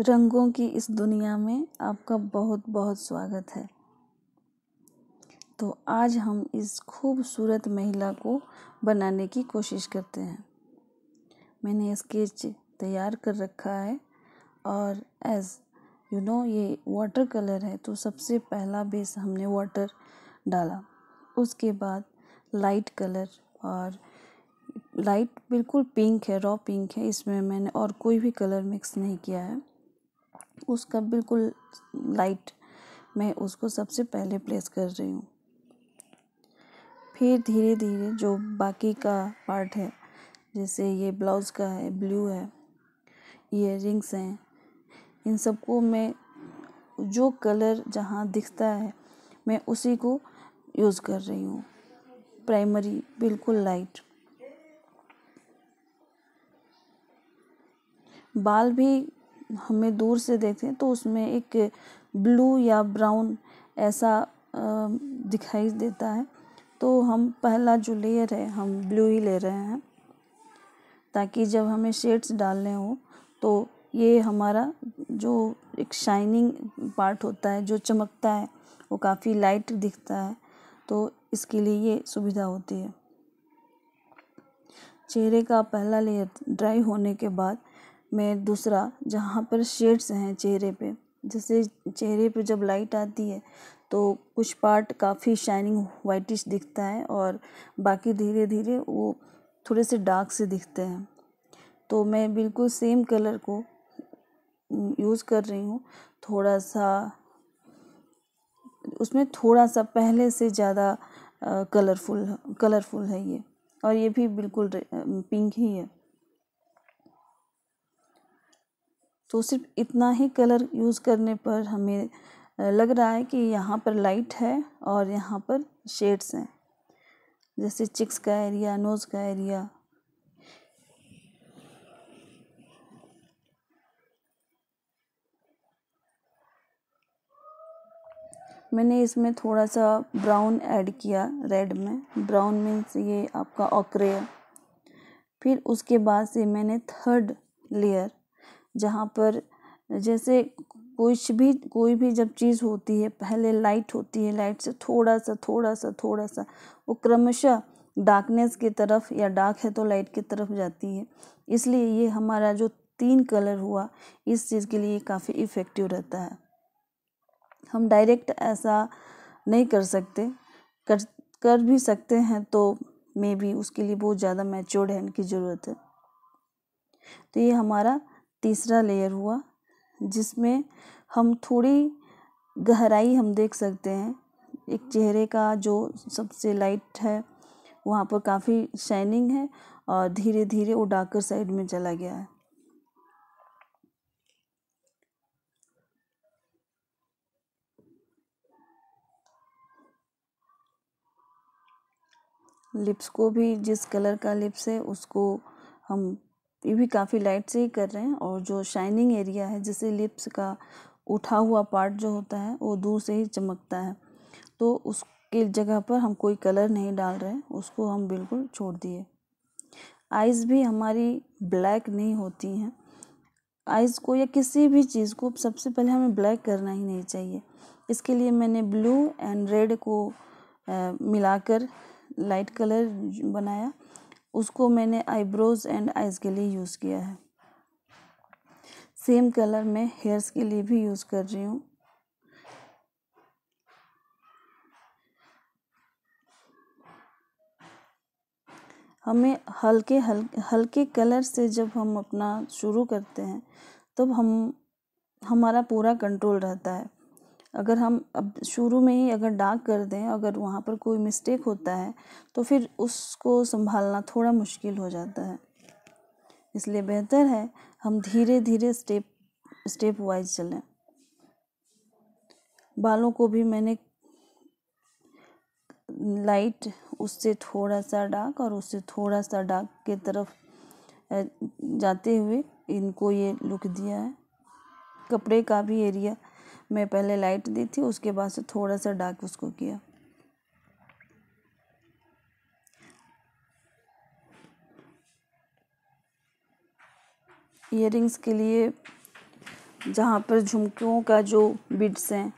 रंगों की इस दुनिया में आपका बहुत बहुत स्वागत है तो आज हम इस खूबसूरत महिला को बनाने की कोशिश करते हैं मैंने स्केच तैयार कर रखा है और एज यू नो ये वाटर कलर है तो सबसे पहला बेस हमने वाटर डाला उसके बाद लाइट कलर और लाइट बिल्कुल पिंक है रॉ पिंक है इसमें मैंने और कोई भी कलर मिक्स नहीं किया है उसका बिल्कुल लाइट मैं उसको सबसे पहले प्लेस कर रही हूँ फिर धीरे धीरे जो बाकी का पार्ट है जैसे ये ब्लाउज़ का है ब्लू है ईयर रिंग्स हैं इन सबको मैं जो कलर जहाँ दिखता है मैं उसी को यूज़ कर रही हूँ प्राइमरी बिल्कुल लाइट बाल भी हमें दूर से देखें तो उसमें एक ब्लू या ब्राउन ऐसा दिखाई देता है तो हम पहला जो लेयर है हम ब्लू ही ले रहे हैं ताकि जब हमें शेड्स डालने हो तो ये हमारा जो एक शाइनिंग पार्ट होता है जो चमकता है वो काफ़ी लाइट दिखता है तो इसके लिए ये सुविधा होती है चेहरे का पहला लेयर ड्राई होने के बाद में दूसरा जहाँ पर शेड्स हैं चेहरे पे जैसे चेहरे पे जब लाइट आती है तो कुछ पार्ट काफ़ी शाइनिंग वाइटिश दिखता है और बाकी धीरे धीरे वो थोड़े से डार्क से दिखते हैं तो मैं बिल्कुल सेम कलर को यूज़ कर रही हूँ थोड़ा सा उसमें थोड़ा सा पहले से ज़्यादा कलरफुल कलरफुल है ये और ये भी बिल्कुल पिंक ही है तो सिर्फ इतना ही कलर यूज़ करने पर हमें लग रहा है कि यहाँ पर लाइट है और यहाँ पर शेड्स हैं जैसे चिक्स का एरिया नोज़ का एरिया मैंने इसमें थोड़ा सा ब्राउन ऐड किया रेड में ब्राउन मीन्स ये आपका ऑक्रे फिर उसके बाद से मैंने थर्ड लेयर जहाँ पर जैसे कुछ भी कोई भी जब चीज़ होती है पहले लाइट होती है लाइट से थोड़ा सा थोड़ा सा थोड़ा सा वो क्रमशः डार्कनेस की तरफ या डार्क है तो लाइट की तरफ जाती है इसलिए ये हमारा जो तीन कलर हुआ इस चीज़ के लिए काफ़ी इफ़ेक्टिव रहता है हम डायरेक्ट ऐसा नहीं कर सकते कर कर भी सकते हैं तो मे बी उसके लिए बहुत ज़्यादा मैच्योर्ड हैंड की ज़रूरत है तो ये हमारा तीसरा लेयर हुआ जिसमें हम थोड़ी गहराई हम देख सकते हैं एक चेहरे का जो सबसे लाइट है वहाँ पर काफ़ी शाइनिंग है और धीरे धीरे वो डार्कर साइड में चला गया है लिप्स को भी जिस कलर का लिप्स है उसको हम ये भी काफ़ी लाइट से ही कर रहे हैं और जो शाइनिंग एरिया है जिससे लिप्स का उठा हुआ पार्ट जो होता है वो दूर से ही चमकता है तो उसके जगह पर हम कोई कलर नहीं डाल रहे उसको हम बिल्कुल छोड़ दिए आइज़ भी हमारी ब्लैक नहीं होती हैं आइज़ को या किसी भी चीज़ को सबसे पहले हमें ब्लैक करना ही नहीं चाहिए इसके लिए मैंने ब्लू एंड रेड को मिलाकर लाइट कलर बनाया उसको मैंने आईब्रोज एंड आइज़ के लिए यूज़ किया है सेम कलर मैं हेयर्स के लिए भी यूज़ कर रही हूँ हमें हल्के हल हल्के कलर से जब हम अपना शुरू करते हैं तब हम हमारा पूरा कंट्रोल रहता है अगर हम अब शुरू में ही अगर डाक कर दें अगर वहाँ पर कोई मिस्टेक होता है तो फिर उसको संभालना थोड़ा मुश्किल हो जाता है इसलिए बेहतर है हम धीरे धीरे स्टेप स्टेप वाइज चलें बालों को भी मैंने लाइट उससे थोड़ा सा डार्क और उससे थोड़ा सा डार्क के तरफ जाते हुए इनको ये लुक दिया है कपड़े का भी एरिया मैं पहले लाइट दी थी उसके बाद से थोड़ा सा डार्क उसको किया इयर के लिए जहाँ पर झुमकियों का जो बिड्स हैं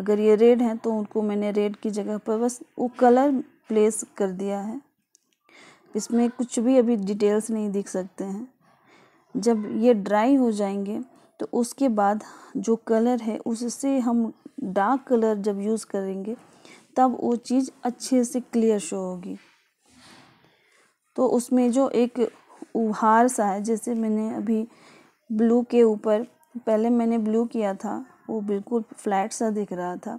अगर ये रेड हैं तो उनको मैंने रेड की जगह पर बस वो कलर प्लेस कर दिया है इसमें कुछ भी अभी डिटेल्स नहीं दिख सकते हैं जब ये ड्राई हो जाएंगे तो उसके बाद जो कलर है उससे हम डार्क कलर जब यूज़ करेंगे तब वो चीज़ अच्छे से क्लियर शो होगी तो उसमें जो एक उभार सा है जैसे मैंने अभी ब्लू के ऊपर पहले मैंने ब्लू किया था वो बिल्कुल फ्लैट सा दिख रहा था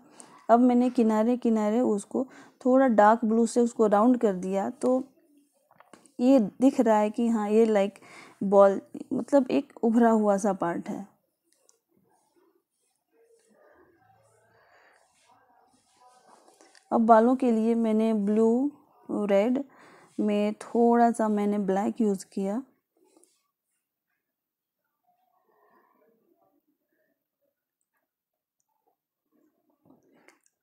अब मैंने किनारे किनारे उसको थोड़ा डार्क ब्लू से उसको राउंड कर दिया तो ये दिख रहा है कि हाँ ये लाइक बॉल मतलब एक उभरा हुआ सा पार्ट है अब बालों के लिए मैंने ब्लू रेड में थोड़ा सा मैंने ब्लैक यूज़ किया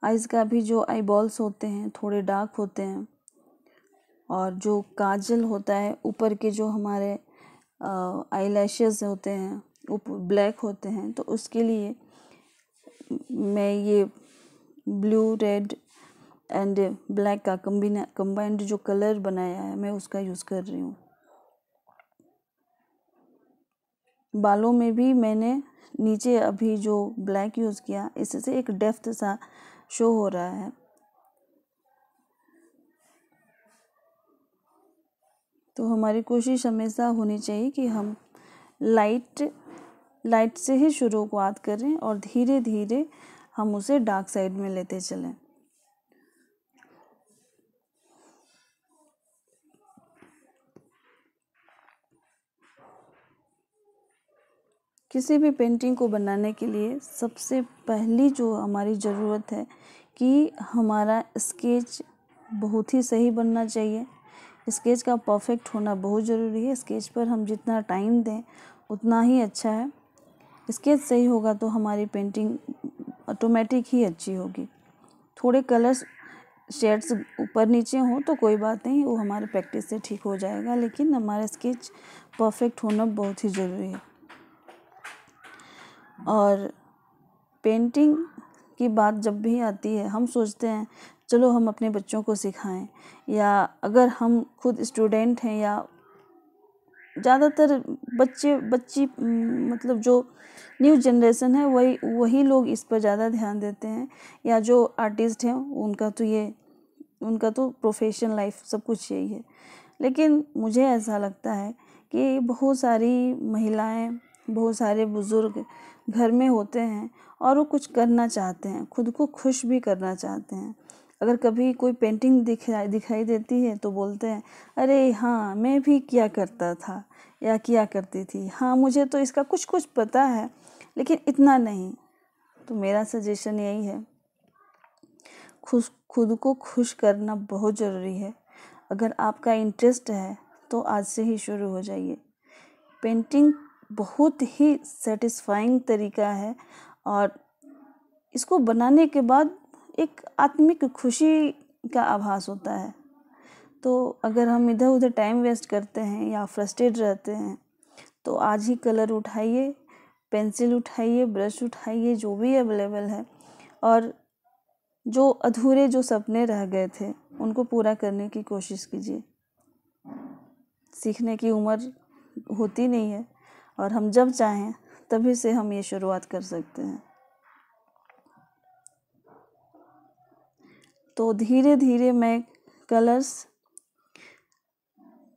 आइज़ का भी जो आई बॉल्स होते हैं थोड़े डार्क होते हैं और जो काजल होता है ऊपर के जो हमारे आई लैशेज होते हैं वो ब्लैक होते हैं तो उसके लिए मैं ये ब्लू रेड एंड ब्लैक का कम्बिना कम्बाइंड जो कलर बनाया है मैं उसका यूज़ कर रही हूँ बालों में भी मैंने नीचे अभी जो ब्लैक यूज़ किया इससे एक डेफ्थ सा शो हो रहा है तो हमारी कोशिश हमेशा होनी चाहिए कि हम लाइट लाइट से ही शुरुआत करें और धीरे धीरे हम उसे डार्क साइड में लेते चलें किसी भी पेंटिंग को बनाने के लिए सबसे पहली जो हमारी ज़रूरत है कि हमारा स्केच बहुत ही सही बनना चाहिए स्केच का परफेक्ट होना बहुत ज़रूरी है स्केच पर हम जितना टाइम दें उतना ही अच्छा है स्केच सही होगा तो हमारी पेंटिंग ऑटोमेटिक ही अच्छी होगी थोड़े कलर्स शेड्स ऊपर नीचे हों तो कोई बात नहीं वो हमारे प्रैक्टिस से ठीक हो जाएगा लेकिन हमारा स्केच परफेक्ट होना बहुत ही ज़रूरी है और पेंटिंग की बात जब भी आती है हम सोचते हैं चलो हम अपने बच्चों को सिखाएं या अगर हम खुद स्टूडेंट हैं या ज़्यादातर बच्चे बच्ची मतलब जो न्यू जनरेशन है वही वही लोग इस पर ज़्यादा ध्यान देते हैं या जो आर्टिस्ट हैं उनका तो ये उनका तो प्रोफेशन लाइफ सब कुछ यही है लेकिन मुझे ऐसा लगता है कि बहुत सारी महिलाएं बहुत सारे बुज़ुर्ग घर में होते हैं और वो कुछ करना चाहते हैं खुद को खुश भी करना चाहते हैं अगर कभी कोई पेंटिंग दिखाई दिखाई देती है तो बोलते हैं अरे हाँ मैं भी किया करता था या किया करती थी हाँ मुझे तो इसका कुछ कुछ पता है लेकिन इतना नहीं तो मेरा सजेशन यही है खुश खुद को खुश करना बहुत ज़रूरी है अगर आपका इंटरेस्ट है तो आज से ही शुरू हो जाइए पेंटिंग बहुत ही सेटिस्फाइंग तरीका है और इसको बनाने के बाद एक आत्मिक खुशी का आभास होता है तो अगर हम इधर उधर टाइम वेस्ट करते हैं या फ्रस्ट्रेट रहते हैं तो आज ही कलर उठाइए पेंसिल उठाइए ब्रश उठाइए जो भी अवेलेबल है और जो अधूरे जो सपने रह गए थे उनको पूरा करने की कोशिश कीजिए सीखने की उम्र होती नहीं है और हम जब चाहें तभी से हम ये शुरुआत कर सकते हैं तो धीरे धीरे मैं कलर्स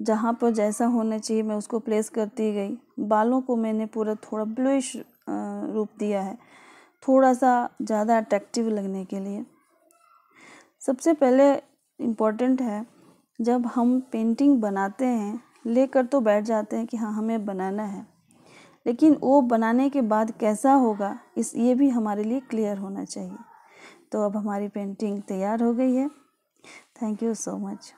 जहाँ पर जैसा होना चाहिए मैं उसको प्लेस करती गई बालों को मैंने पूरा थोड़ा ब्लूइश रूप दिया है थोड़ा सा ज़्यादा अट्रैक्टिव लगने के लिए सबसे पहले इम्पॉर्टेंट है जब हम पेंटिंग बनाते हैं लेकर तो बैठ जाते हैं कि हाँ हमें बनाना है लेकिन वो बनाने के बाद कैसा होगा इस ये भी हमारे लिए क्लियर होना चाहिए तो अब हमारी पेंटिंग तैयार हो गई है थैंक यू सो मच